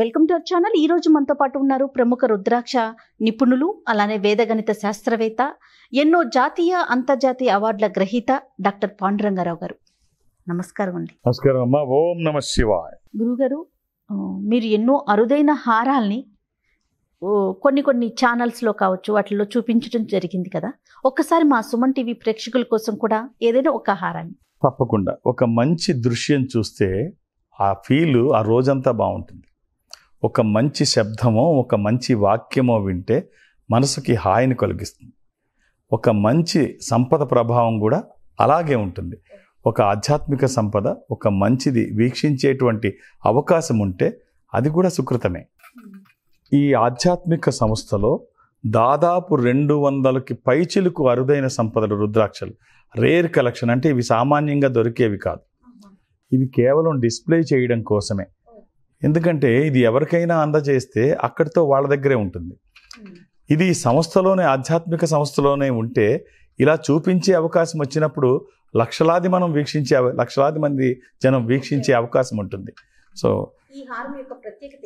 welcome to our channel ఈ రోజు మనతో పాటు ఉన్నారు ప్రముఖ రుద్రాక్ష నిపుణులు అలానే వేదగణిత శాస్త్రవేత్త ఎన్నో జాతీయ అంతర్జాతీయ అవార్డుల గ్రహీత డాక్టర్ పాండురంగారావు గారు నమస్కారం అండి నమస్కారం అమ్మా ఓం నమ శివాయ గురుగారు మీరు ఎన్నో అరుదైన హారాల్ని కొన్ని కొన్ని ఛానల్స్లో కావచ్చు వాటిల్లో చూపించడం జరిగింది కదా ఒక్కసారి మా సుమన్ టీవీ ప్రేక్షకుల కోసం కూడా ఏదైనా ఒక హారాన్ని తప్పకుండా ఒక మంచి దృశ్యం చూస్తే ఆ ఫీల్ ఆ రోజంతా బాగుంటుంది ఒక మంచి శబ్దమో ఒక మంచి వాక్యమో వింటే మనసుకి హాయిని కలిగిస్తుంది ఒక మంచి సంపద ప్రభావం కూడా అలాగే ఉంటుంది ఒక ఆధ్యాత్మిక సంపద ఒక మంచిది వీక్షించేటువంటి అవకాశం ఉంటే అది కూడా సుకృతమే ఈ ఆధ్యాత్మిక సంస్థలో దాదాపు రెండు వందలకి పైచిలుకు అరుదైన సంపదలు రుద్రాక్షలు రేర్ కలెక్షన్ అంటే ఇవి సామాన్యంగా దొరికేవి కాదు ఇవి కేవలం డిస్ప్లే చేయడం కోసమే ఎందుకంటే ఇది ఎవరికైనా అందజేస్తే అక్కడితో వాళ్ళ దగ్గరే ఉంటుంది ఇది సంస్థలోనే ఆధ్యాత్మిక సంస్థలోనే ఉంటే ఇలా చూపించే అవకాశం వచ్చినప్పుడు లక్షలాది మనం వీక్షించే లక్షలాది మంది జనం వీక్షించే అవకాశం ఉంటుంది సో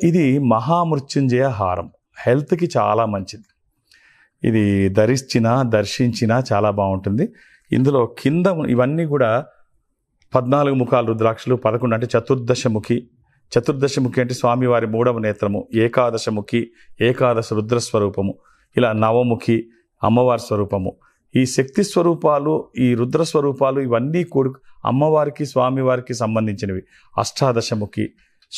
ఇది మహామృత్యుంజయ హారం హెల్త్కి చాలా మంచిది ఇది ధరించినా దర్శించినా చాలా బాగుంటుంది ఇందులో కింద ఇవన్నీ కూడా పద్నాలుగు ముఖాలు రుద్రాక్షలు పదకొండు అంటే చతుర్దశముఖి చతుర్దశముఖి అంటే స్వామివారి మూడవ నేత్రము ఏకాదశముఖి ఏకాదశ రుద్రస్వరూపము ఇలా నవముఖి అమ్మవారి స్వరూపము ఈ శక్తి స్వరూపాలు ఈ రుద్ర స్వరూపాలు ఇవన్నీ కూడు అమ్మవారికి స్వామివారికి సంబంధించినవి అష్టాదశముఖి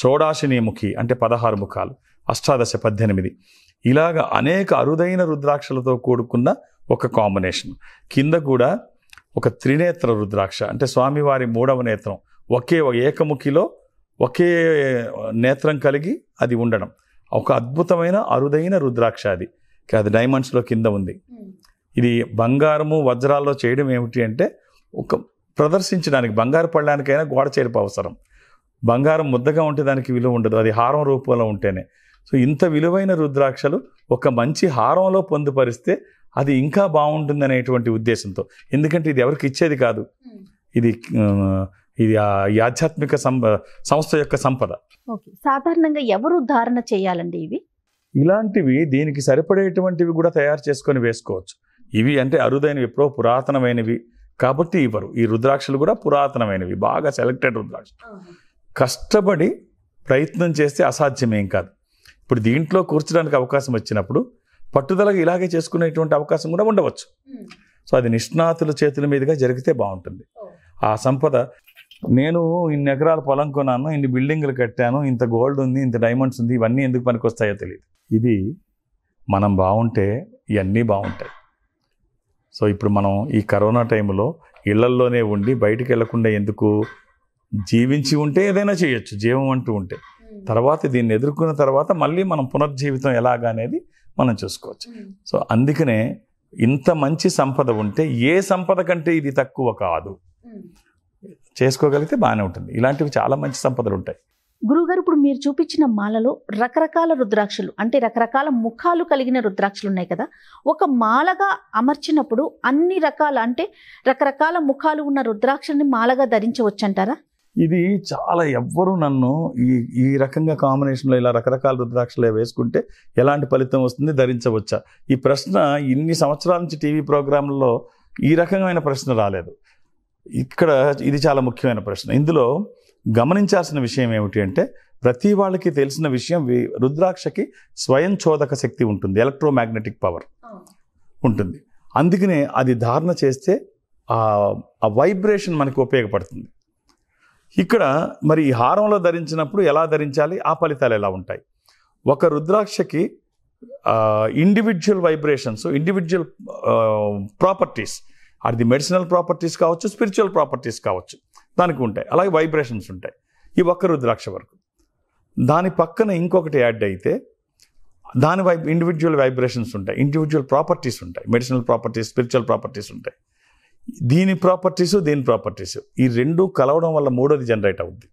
షోడాశినీముఖి అంటే పదహారు ముఖాలు అష్టాదశ పద్దెనిమిది ఇలాగ అనేక అరుదైన రుద్రాక్షలతో కూడుకున్న ఒక కాంబినేషన్ కింద కూడా ఒక త్రినేత్ర రుద్రాక్ష అంటే స్వామివారి మూడవ నేత్రం ఒకే ఏకముఖిలో ఒకే నేత్రం కలిగి అది ఉండడం ఒక అద్భుతమైన అరుదైన రుద్రాక్ష అది అది డైమండ్స్లో కింద ఉంది ఇది బంగారము వజ్రాల్లో చేయడం ఏమిటి అంటే ఒక ప్రదర్శించడానికి బంగారు పడడానికైనా గోడ చేరిప అవసరం బంగారం ముద్దగా ఉంటే దానికి విలువ ఉండదు అది హారం రూపంలో ఉంటేనే సో ఇంత విలువైన రుద్రాక్షలు ఒక మంచి హారంలో పొందుపరిస్తే అది ఇంకా బాగుంటుంది అనేటువంటి ఉద్దేశంతో ఎందుకంటే ఇది ఎవరికి ఇచ్చేది కాదు ఇది ఇది ఈ ఆధ్యాత్మిక సంస్థ యొక్క సంపద సాధారణంగా ఎవరు ధారణ చేయాలండి ఇవి ఇలాంటివి దీనికి సరిపడేటువంటివి కూడా తయారు చేసుకొని వేసుకోవచ్చు ఇవి అంటే అరుదైనవి ఎప్పుడో పురాతనమైనవి కాబట్టి ఇవ్వరు ఈ రుద్రాక్షలు కూడా పురాతనమైనవి బాగా సెలెక్టెడ్ రుద్రాక్ష కష్టపడి ప్రయత్నం చేస్తే అసాధ్యమేం కాదు ఇప్పుడు దీంట్లో కూర్చడానికి అవకాశం వచ్చినప్పుడు పట్టుదలగా ఇలాగే చేసుకునేటువంటి అవకాశం కూడా ఉండవచ్చు సో అది నిష్ణాతుల చేతుల మీదుగా జరిగితే బాగుంటుంది ఆ సంపద నేను ఇన్ని ఎకరాలు పొలం కొన్నాను ఇన్ని బిల్డింగ్లు కట్టాను ఇంత గోల్డ్ ఉంది ఇంత డైమండ్స్ ఉంది ఇవన్నీ ఎందుకు పనికి వస్తాయో తెలియదు ఇది మనం బాగుంటే ఇవన్నీ బాగుంటాయి సో ఇప్పుడు మనం ఈ కరోనా టైంలో ఇళ్లల్లోనే ఉండి బయటికి వెళ్లకుండా ఎందుకు జీవించి ఉంటే ఏదైనా చేయొచ్చు జీవం అంటూ ఉంటే తర్వాత దీన్ని ఎదుర్కొన్న తర్వాత మళ్ళీ మనం పునర్జీవితం ఎలాగా అనేది మనం చూసుకోవచ్చు సో అందుకనే ఇంత మంచి సంపద ఉంటే ఏ సంపద కంటే ఇది తక్కువ కాదు చేసుకోగలిగితే బాగానే ఉంటుంది ఇలాంటివి చాలా మంచి సంపదలు ఉంటాయి గురుగారు ఇప్పుడు మీరు చూపించిన మాలలో రకరకాల రుద్రాక్షలు అంటే రకరకాల ముఖాలు కలిగిన రుద్రాక్షలు ఉన్నాయి కదా ఒక మాలగా అమర్చినప్పుడు అన్ని రకాల అంటే రకరకాల ముఖాలు ఉన్న రుద్రాక్షల్ని మాలగా ధరించవచ్చు అంటారా ఇది చాలా ఎవ్వరూ నన్ను ఈ ఈ రకంగా కాంబినేషన్లో ఇలా రకరకాల రుద్రాక్షలు వేసుకుంటే ఎలాంటి ఫలితం వస్తుంది ధరించవచ్చా ఈ ప్రశ్న ఇన్ని సంవత్సరాల నుంచి టీవీ ప్రోగ్రాంలో ఈ రకమైన ప్రశ్న రాలేదు ఇక్కడ ఇది చాలా ముఖ్యమైన ప్రశ్న ఇందులో గమనించాల్సిన విషయం ఏమిటి అంటే ప్రతి వాళ్ళకి తెలిసిన విషయం రుద్రాక్షకి స్వయం చోదక శక్తి ఉంటుంది ఎలక్ట్రోమాగ్నెటిక్ పవర్ ఉంటుంది అందుకనే అది ధారణ చేస్తే ఆ వైబ్రేషన్ మనకి ఉపయోగపడుతుంది ఇక్కడ మరి ఈ హారంలో ధరించినప్పుడు ఎలా ధరించాలి ఆ ఫలితాలు ఎలా ఉంటాయి ఒక రుద్రాక్షకి ఇండివిజువల్ వైబ్రేషన్స్ ఇండివిజువల్ ప్రాపర్టీస్ అది ది మెడిసినల్ ప్రాపర్టీస్ కావచ్చు స్పిరిచువల్ ప్రాపర్టీస్ కావచ్చు దానికి ఉంటాయి అలాగే వైబ్రేషన్స్ ఉంటాయి ఈ ఒక్క రుద్రాక్ష వరకు దాని పక్కన ఇంకొకటి యాడ్ అయితే దాని వై ఇండివిజువల్ వైబ్రేషన్స్ ఉంటాయి ఇండివిజువల్ ప్రాపర్టీస్ ఉంటాయి మెడిసినల్ ప్రాపర్టీస్ స్పిరిచువల్ ప్రాపర్టీస్ ఉంటాయి దీని ప్రాపర్టీసు దీని ప్రాపర్టీసు ఈ రెండు కలవడం వల్ల మూడోది జనరేట్ అవుద్ది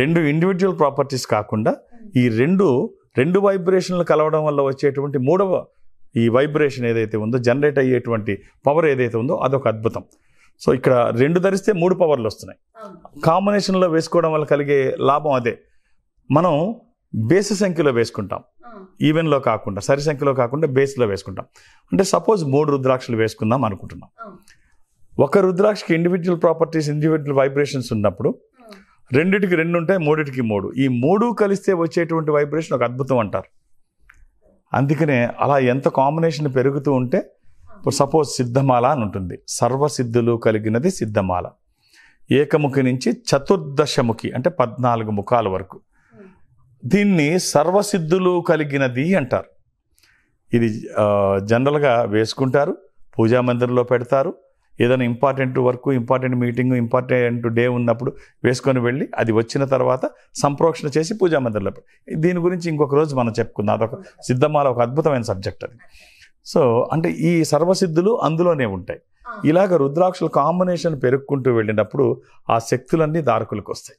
రెండు ఇండివిజువల్ ప్రాపర్టీస్ కాకుండా ఈ రెండు రెండు వైబ్రేషన్లు కలవడం వల్ల వచ్చేటువంటి మూడవ ఈ వైబ్రేషన్ ఏదైతే ఉందో జనరేట్ అయ్యేటువంటి పవర్ ఏదైతే ఉందో అదొక అద్భుతం సో ఇక్కడ రెండు ధరిస్తే మూడు పవర్లు వస్తున్నాయి కాంబినేషన్లో వేసుకోవడం వల్ల కలిగే లాభం అదే మనం బేస్ సంఖ్యలో వేసుకుంటాం ఈవెన్లో కాకుండా సరి సంఖ్యలో కాకుండా బేస్లో వేసుకుంటాం అంటే సపోజ్ మూడు రుద్రాక్షలు వేసుకుందాం అనుకుంటున్నాం ఒక రుద్రాక్షకి ఇండివిజువల్ ప్రాపర్టీస్ ఇండివిజువల్ వైబ్రేషన్స్ ఉన్నప్పుడు రెండిటికి రెండు ఉంటాయి మూడిటికి మూడు ఈ మూడు కలిస్తే వచ్చేటువంటి వైబ్రేషన్ ఒక అద్భుతం అంటారు అందుకనే అలా ఎంత కాంబినేషన్ పెరుగుతూ ఉంటే ఇప్పుడు సపోజ్ సిద్ధమాల అని ఉంటుంది సర్వసిద్ధులు కలిగినది సిద్ధమాల ఏకముఖి నుంచి చతుర్దశముఖి అంటే పద్నాలుగు ముఖాల వరకు దీన్ని సర్వసిద్ధులు కలిగినది అంటారు ఇది జనరల్గా వేసుకుంటారు పూజా మందిరంలో పెడతారు ఏదైనా important work important meeting important day ఉన్నప్పుడు వేసుకొని వెళ్ళి అది వచ్చిన తర్వాత సంప్రోక్షణ చేసి పూజా మందిరంలో దీని గురించి ఇంకొక రోజు మనం చెప్పుకుందాం అదొక సిద్ధమాల ఒక అద్భుతమైన సబ్జెక్ట్ అది సో అంటే ఈ సర్వసిద్ధులు అందులోనే ఉంటాయి ఇలాగ రుద్రాక్షల కాంబినేషన్ పెరుక్కుంటూ వెళ్ళినప్పుడు ఆ శక్తులన్నీ దారుకులకు వస్తాయి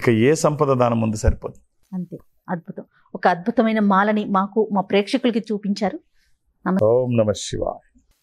ఇక ఏ సంపద దానం ముందు సరిపోదు అంతే అద్భుతం ఒక అద్భుతమైన మాలని మాకు మా ప్రేక్షకులకి చూపించారు ఓం నమ శివాయ